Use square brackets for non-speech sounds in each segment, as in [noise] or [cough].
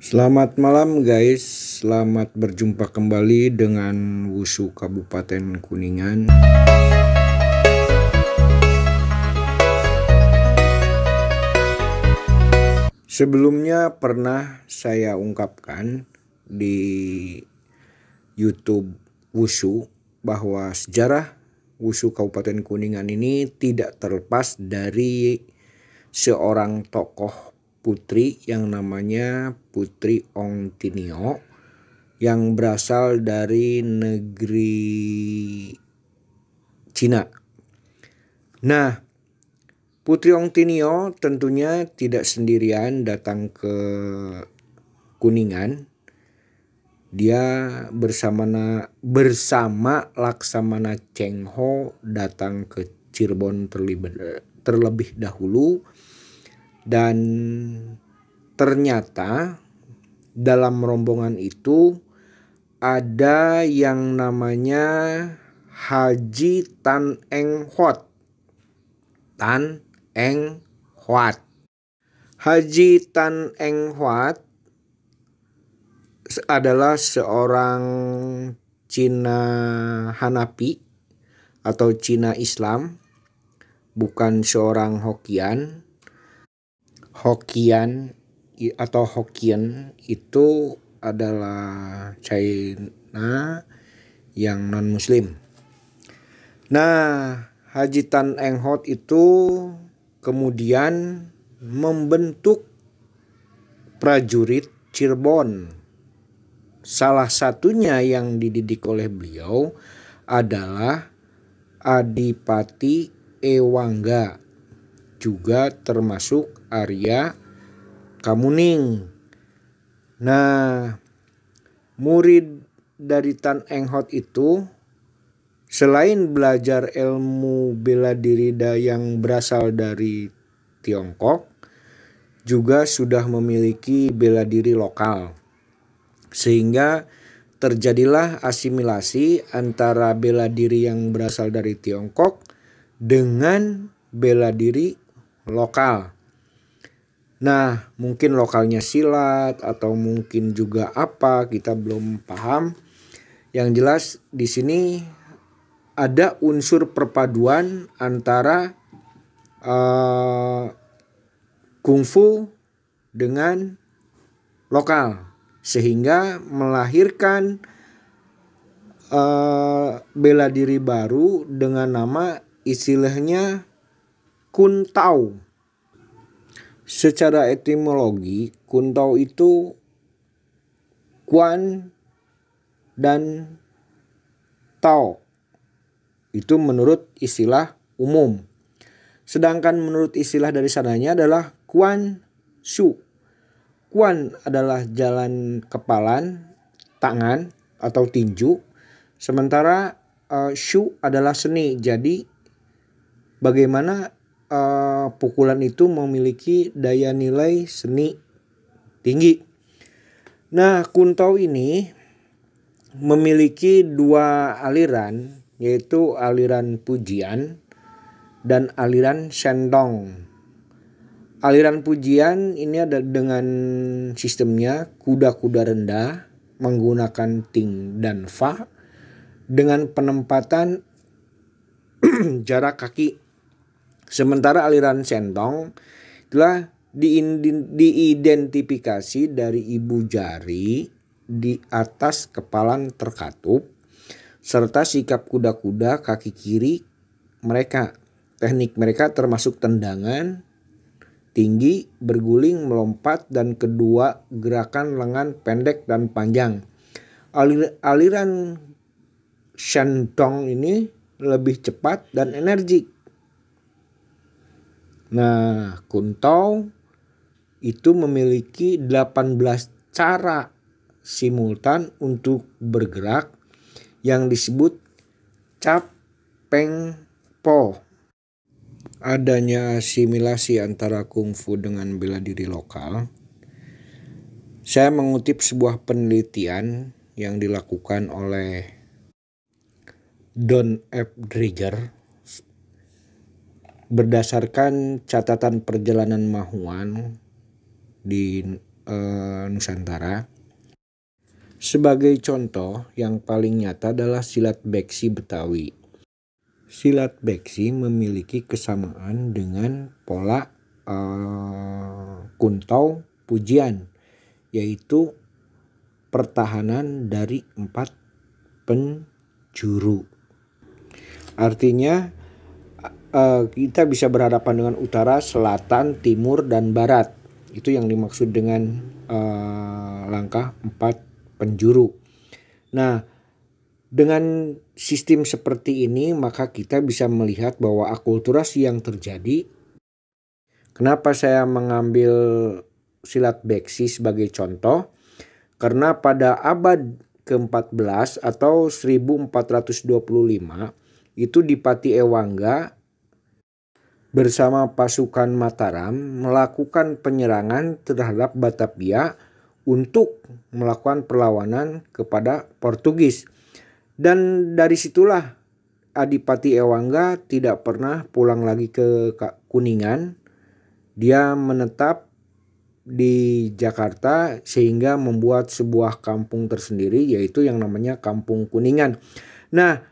Selamat malam guys, selamat berjumpa kembali dengan Wusu Kabupaten Kuningan. Sebelumnya pernah saya ungkapkan di YouTube Wusu bahwa sejarah Wusu Kabupaten Kuningan ini tidak terlepas dari seorang tokoh putri yang namanya Putri Ong Tinio yang berasal dari negeri Cina. Nah, Putri Ong Tinio tentunya tidak sendirian datang ke Kuningan. Dia bersama bersama Laksamana Cheng Ho datang ke Cirebon terlebih dahulu dan ternyata dalam rombongan itu ada yang namanya Haji Tan Eng Huat. Tan Eng Huat. Haji Tan Eng Huat adalah seorang Cina Hanapi atau Cina Islam, bukan seorang Hokian Hokian atau Hokian itu adalah China yang non muslim. Nah, Haji Tan Eng Hot itu kemudian membentuk prajurit Cirebon. Salah satunya yang dididik oleh beliau adalah Adipati Ewangga juga termasuk Arya Kamuning. Nah, murid dari Tan Eng Hot itu selain belajar ilmu bela diri yang berasal dari Tiongkok, juga sudah memiliki bela diri lokal. Sehingga terjadilah asimilasi antara bela diri yang berasal dari Tiongkok dengan bela diri lokal. Nah, mungkin lokalnya silat atau mungkin juga apa, kita belum paham. Yang jelas di sini ada unsur perpaduan antara uh, kungfu dengan lokal sehingga melahirkan uh, bela diri baru dengan nama istilahnya Kuntau. Secara etimologi, kuntau itu kuan dan tau. Itu menurut istilah umum. Sedangkan menurut istilah dari sananya adalah kuan su. Kuan adalah jalan kepalan, tangan atau tinju. Sementara uh, shu adalah seni. Jadi bagaimana uh, pukulan itu memiliki daya nilai seni tinggi. Nah, Kuntau ini memiliki dua aliran, yaitu aliran pujian dan aliran sendong. Aliran pujian ini ada dengan sistemnya kuda-kuda rendah menggunakan ting dan fa dengan penempatan [clears throat] jarak kaki Sementara aliran sentong telah diidentifikasi dari ibu jari di atas kepalan terkatup serta sikap kuda-kuda kaki kiri mereka. Teknik mereka termasuk tendangan tinggi, berguling, melompat, dan kedua gerakan lengan pendek dan panjang. Alir, aliran Shantong ini lebih cepat dan energik Nah, Kuntau itu memiliki 18 cara simultan untuk bergerak yang disebut cap peng po. Adanya asimilasi antara kungfu dengan bela diri lokal. Saya mengutip sebuah penelitian yang dilakukan oleh Don F. Drieger berdasarkan catatan perjalanan Mahuan di e, Nusantara. Sebagai contoh, yang paling nyata adalah silat beksi Betawi. Silat beksi memiliki kesamaan dengan pola e, kuntau pujian, yaitu pertahanan dari empat penjuru. Artinya, uh, kita bisa berhadapan dengan utara, selatan, timur, dan barat. Itu yang dimaksud dengan uh, langkah empat penjuru. Nah, dengan sistem seperti ini, maka kita bisa melihat bahwa akulturasi yang terjadi. Kenapa saya mengambil silat beksi sebagai contoh? Karena pada abad ke-14 atau 1425 itu di Pati Ewangga bersama pasukan Mataram melakukan penyerangan terhadap Batavia untuk melakukan perlawanan kepada Portugis. Dan dari situlah Adipati Ewangga tidak pernah pulang lagi ke Kuningan. Dia menetap di Jakarta sehingga membuat sebuah kampung tersendiri yaitu yang namanya Kampung Kuningan. Nah,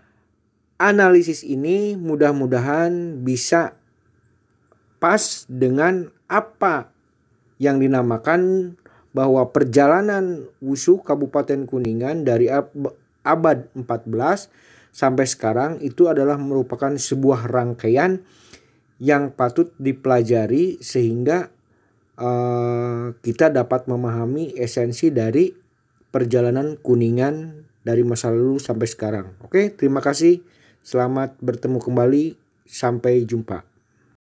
analisis ini mudah-mudahan bisa pas dengan apa yang dinamakan bahwa perjalanan wushu Kabupaten Kuningan dari abad 14 sampai sekarang itu adalah merupakan sebuah rangkaian yang patut dipelajari sehingga uh, kita dapat memahami esensi dari perjalanan kuningan dari masa lalu sampai sekarang. Oke, terima kasih. Selamat bertemu kembali. Sampai jumpa.